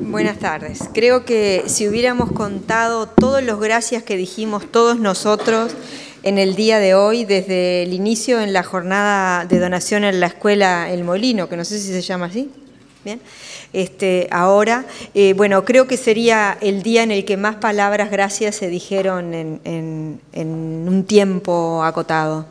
Buenas tardes. Creo que si hubiéramos contado todos los gracias que dijimos todos nosotros en el día de hoy, desde el inicio en la jornada de donación en la escuela El Molino, que no sé si se llama así. Bien. Este, ahora, eh, bueno, creo que sería el día en el que más palabras gracias se dijeron en, un tiempo acotado.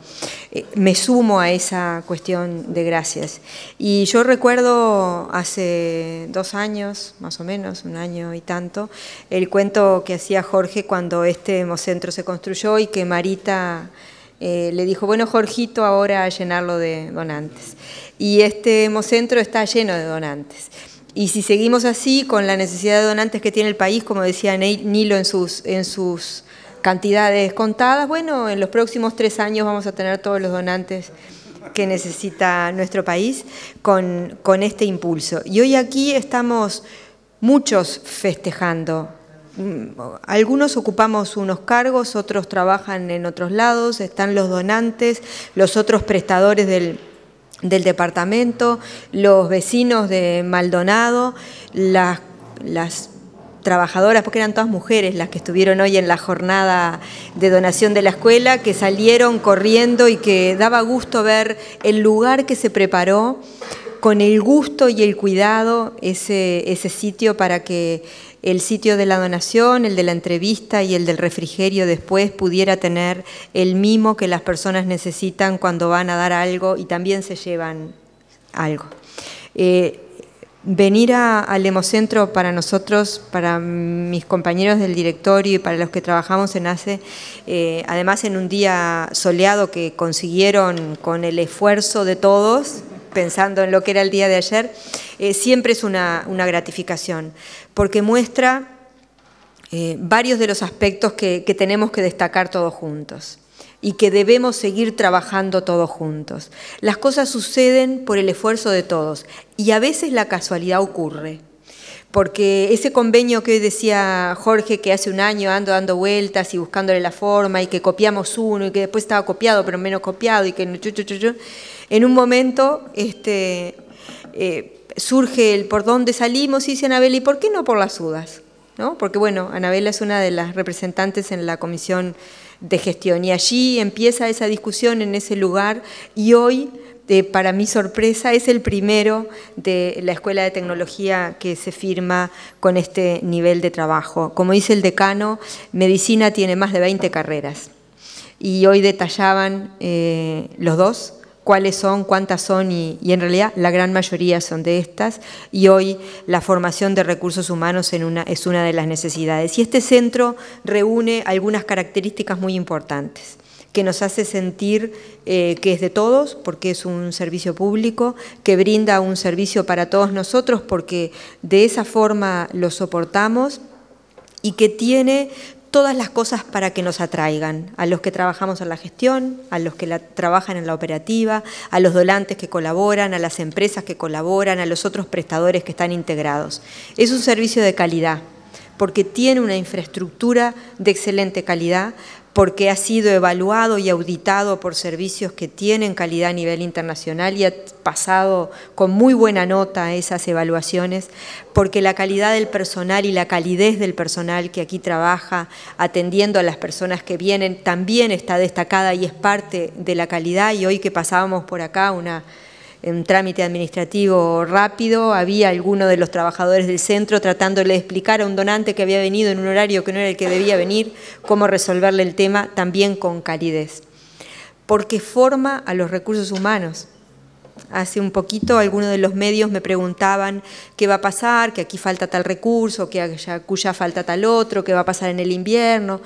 Eh, me sumo a esa cuestión de gracias. Y yo recuerdo hace dos años, más o menos, un año y tanto, el cuento que hacía Jorge cuando este hemocentro se construyó y que Marita eh, le dijo, bueno, Jorgito, ahora a llenarlo de donantes. Y este hemocentro está lleno de donantes. Y si seguimos así, con la necesidad de donantes que tiene el país, como decía Nilo en sus, en sus cantidades contadas, bueno, en los próximos tres años vamos a tener todos los donantes que necesita nuestro país con, con este impulso. Y hoy aquí estamos muchos festejando Mm, algunos ocupamos unos cargos, otros trabajan en otros lados, están los donantes, los otros prestadores del, departamento, los vecinos de Maldonado, las, las trabajadoras, porque eran todas mujeres las que estuvieron hoy en la jornada de donación de la escuela, que salieron corriendo y que daba gusto ver el lugar que se preparó con el gusto y el cuidado ese, ese sitio para que el sitio de la donación, el de la entrevista y el del refrigerio después pudiera tener el mimo que las personas necesitan cuando van a dar algo y también se llevan algo. Eh, venir al Hemocentro para nosotros, para mis compañeros del directorio y para los que trabajamos en ACE, eh, además en un día soleado que consiguieron con el esfuerzo de todos, pensando en lo que era el día de ayer, eh, siempre es una, gratificación, porque muestra eh, varios de los aspectos que, tenemos que destacar todos juntos y que debemos seguir trabajando todos juntos. Las cosas suceden por el esfuerzo de todos y a veces la casualidad ocurre porque ese convenio que decía Jorge, que hace un año ando dando vueltas y buscándole la forma y que copiamos uno y que después estaba copiado pero menos copiado y que en un momento este, eh, surge el por dónde salimos dice Anabela, ¿y por qué no por las dudas? ¿No? Porque bueno, Anabela es una de las representantes en la comisión de gestión y allí empieza esa discusión en ese lugar y hoy... Eh, para mi sorpresa, es el primero de la Escuela de Tecnología que se firma con este nivel de trabajo. Como dice el decano, medicina tiene más de 20 carreras y hoy detallaban eh, los dos cuáles son, cuántas son y, en realidad la gran mayoría son de estas y hoy la formación de recursos humanos es una de las necesidades. Y este centro reúne algunas características muy importantes que nos hace sentir eh, que es de todos, porque es un servicio público, que brinda un servicio para todos nosotros, porque de esa forma lo soportamos y que tiene todas las cosas para que nos atraigan, a los que trabajamos en la gestión, a los que la, trabajan en la operativa, a los dolantes que colaboran, a las empresas que colaboran, a los otros prestadores que están integrados. Es un servicio de calidad porque tiene una infraestructura de excelente calidad, porque ha sido evaluado y auditado por servicios que tienen calidad a nivel internacional y ha pasado con muy buena nota esas evaluaciones, porque la calidad del personal y la calidez del personal que aquí trabaja atendiendo a las personas que vienen también está destacada y es parte de la calidad y hoy que pasábamos por acá una en trámite administrativo rápido, había alguno de los trabajadores del centro tratándole de explicar a un donante que había venido en un horario que no era el que debía venir, cómo resolverle el tema también con calidez. Porque forma a los recursos humanos, Hace un poquito algunos de los medios me preguntaban qué va a pasar, que aquí falta tal recurso, que allá, cuya falta tal otro, qué va a pasar en el invierno.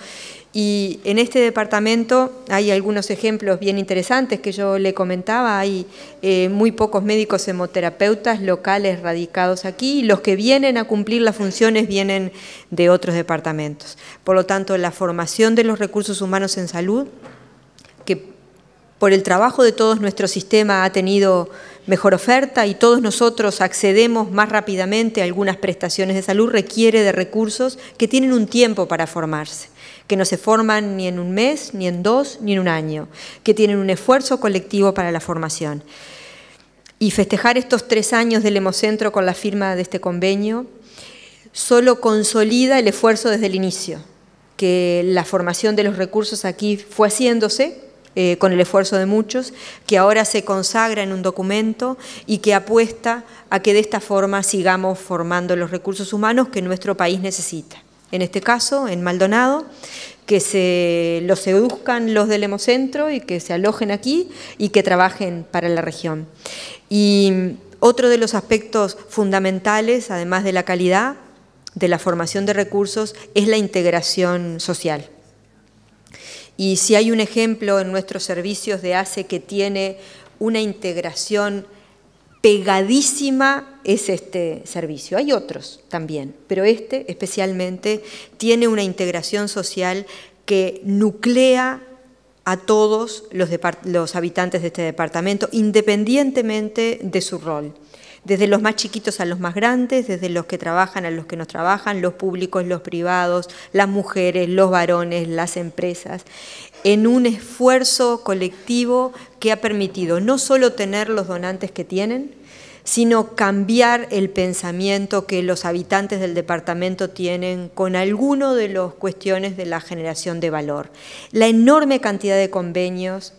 Y en este departamento hay algunos ejemplos bien interesantes que yo le comentaba. Hay eh, muy pocos médicos hemoterapeutas locales radicados aquí y los que vienen a cumplir las funciones vienen de otros departamentos. Por lo tanto, la formación de los recursos humanos en salud, que por el trabajo de todos nuestro sistema ha tenido mejor oferta y todos nosotros accedemos más rápidamente a algunas prestaciones de salud, requiere de recursos que tienen un tiempo para formarse que no se forman ni en un mes, ni en dos, ni en un año, que tienen un esfuerzo colectivo para la formación. Y festejar estos tres años del Hemocentro con la firma de este convenio solo consolida el esfuerzo desde el inicio, que la formación de los recursos aquí fue haciéndose eh, con el esfuerzo de muchos, que ahora se consagra en un documento y que apuesta a que de esta forma sigamos formando los recursos humanos que nuestro país necesita en este caso, en Maldonado, que se los seduzcan los del Hemocentro y que se alojen aquí y que trabajen para la región. Y otro de los aspectos fundamentales, además de la calidad de la formación de recursos, es la integración social. Y si hay un ejemplo en nuestros servicios de ACE que tiene una integración pegadísima es este servicio. Hay otros también, pero este especialmente tiene una integración social que nuclea a todos los, los habitantes de este departamento, independientemente de su rol desde los más chiquitos a los más grandes, desde los que trabajan a los que no trabajan, los públicos, los privados, las mujeres, los varones, las empresas, en un esfuerzo colectivo que ha permitido no solo tener los donantes que tienen, sino cambiar el pensamiento que los habitantes del departamento tienen con alguno de las cuestiones de la generación de valor. La enorme cantidad de convenios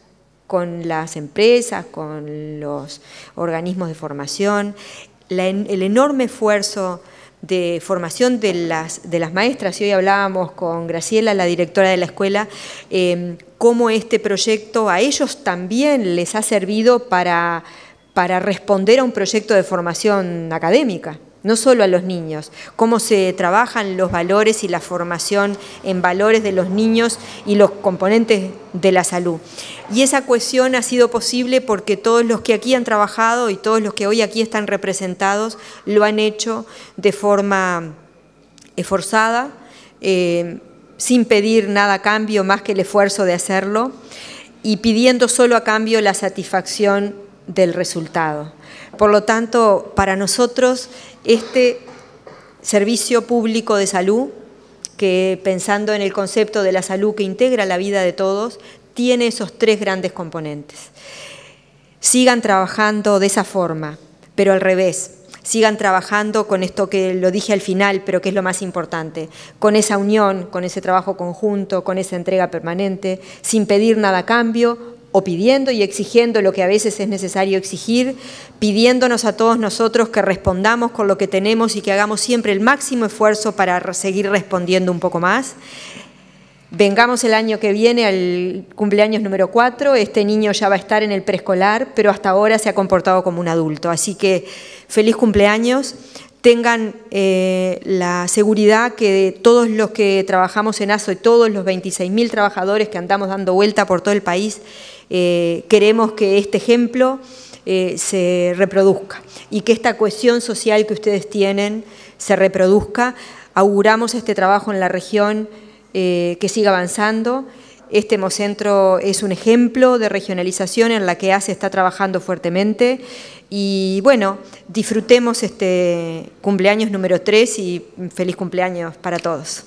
con las empresas, con los organismos de formación, el enorme esfuerzo de formación de las, maestras, y hoy hablábamos con Graciela, la directora de la escuela, em, cómo este proyecto a ellos también les ha servido para responder a un proyecto de formación académica no solo a los niños, cómo se trabajan los valores y la formación en valores de los niños y los componentes de la salud. Y esa cuestión ha sido posible porque todos los que aquí han trabajado y todos los que hoy aquí están representados lo han hecho de forma esforzada, eh, sin pedir nada a cambio más que el esfuerzo de hacerlo y pidiendo solo a cambio la satisfacción del resultado. Por lo tanto, para nosotros este servicio público de salud, que pensando en el concepto de la salud que integra la vida de todos, tiene esos tres grandes componentes. Sigan trabajando de esa forma, pero al revés. Sigan trabajando con esto que lo dije al final, pero que es lo más importante, con esa unión, con ese trabajo conjunto, con esa entrega permanente, sin pedir nada a cambio o pidiendo y exigiendo lo que a veces es necesario exigir, pidiéndonos a todos nosotros que respondamos con lo que tenemos y que hagamos siempre el máximo esfuerzo para seguir respondiendo un poco más. Vengamos el año que viene al cumpleaños número 4, este niño ya va a estar en el preescolar, pero hasta ahora se ha comportado como un adulto. Así que feliz cumpleaños, tengan eh, la seguridad que todos los que trabajamos en ASO y todos los 26.000 trabajadores que andamos dando vuelta por todo el país, eh, queremos que este ejemplo eh, se reproduzca y que esta cohesión social que ustedes tienen se reproduzca. Auguramos este trabajo en la región que siga avanzando. Este hemocentro es un ejemplo de regionalización en la que ASE está trabajando fuertemente. Y bueno, disfrutemos este cumpleaños número 3 y feliz cumpleaños para todos.